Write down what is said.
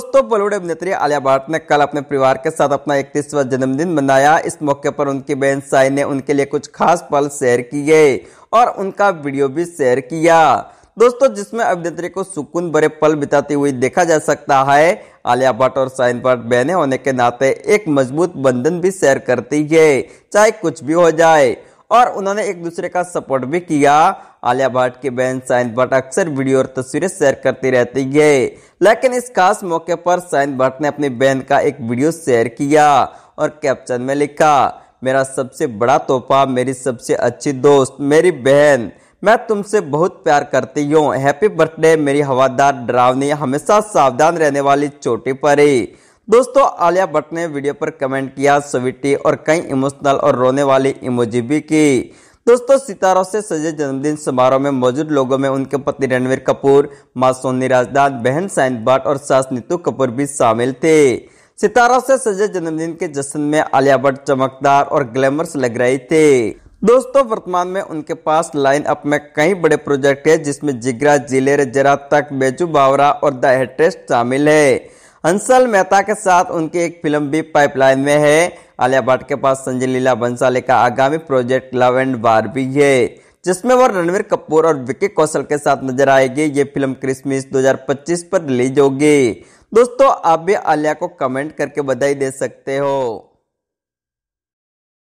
दोस्तों बॉलीवुड अभिनेत्री आलिया भट्ट ने कल अपने परिवार के साथ अपना इकतीसवा जन्मदिन मनाया इस मौके पर उनकी बहन साई ने उनके लिए कुछ खास पल शेयर किए और उनका वीडियो भी शेयर किया दोस्तों जिसमें अभिनेत्री को सुकून भरे पल बिताती हुई देखा जा सकता है आलिया भट्ट और साइन भट्ट बहने होने के नाते एक मजबूत बंधन भी शेयर करती है चाहे कुछ भी हो जाए और उन्होंने एक दूसरे का सपोर्ट भी किया आलिया भट्ट की बहन साइन भट्ट अक्सर वीडियो और तस्वीरें शेयर करती रहती है लेकिन इस खास मौके पर साइन भट्ट ने अपनी बहन का एक वीडियो शेयर किया और कैप्शन में लिखा मेरा सबसे बड़ा तोहफा मेरी सबसे अच्छी दोस्त मेरी बहन मैं तुमसे बहुत प्यार करती हूँ हैप्पी बर्थडे मेरी हवादार डरावनी हमेशा सावधान रहने वाली छोटी परी दोस्तों आलिया भट्ट ने वीडियो पर कमेंट किया स्वीटी और कई इमोशनल और रोने वाली इमोजी भी की दोस्तों सितारों से सजे जन्मदिन समारोह में मौजूद लोगों में उनके पति रणवीर कपूर मां सोनी राजदान बहन साइन भट्ट और सास नीतू कपूर भी शामिल थे सितारों से सजे जन्मदिन के जश्न में आलिया भट्ट चमकदार और ग्लैमरस लग रही थे दोस्तों वर्तमान में उनके पास लाइन अप में कई बड़े प्रोजेक्ट है जिसमें जिगरा जिले जरा तक बेजू बावरा और द शामिल है हंसल मेहता के साथ उनकी एक फिल्म भी पाइपलाइन में है आलिया भट्ट के पास संजय लीला बंसाले का आगामी प्रोजेक्ट लव एंड बार भी है जिसमें वह रणवीर कपूर और विक्की कौशल के साथ नजर आएगी ये फिल्म क्रिसमस 2025 पर रिलीज होगी दोस्तों आप भी आलिया को कमेंट करके बधाई दे सकते हो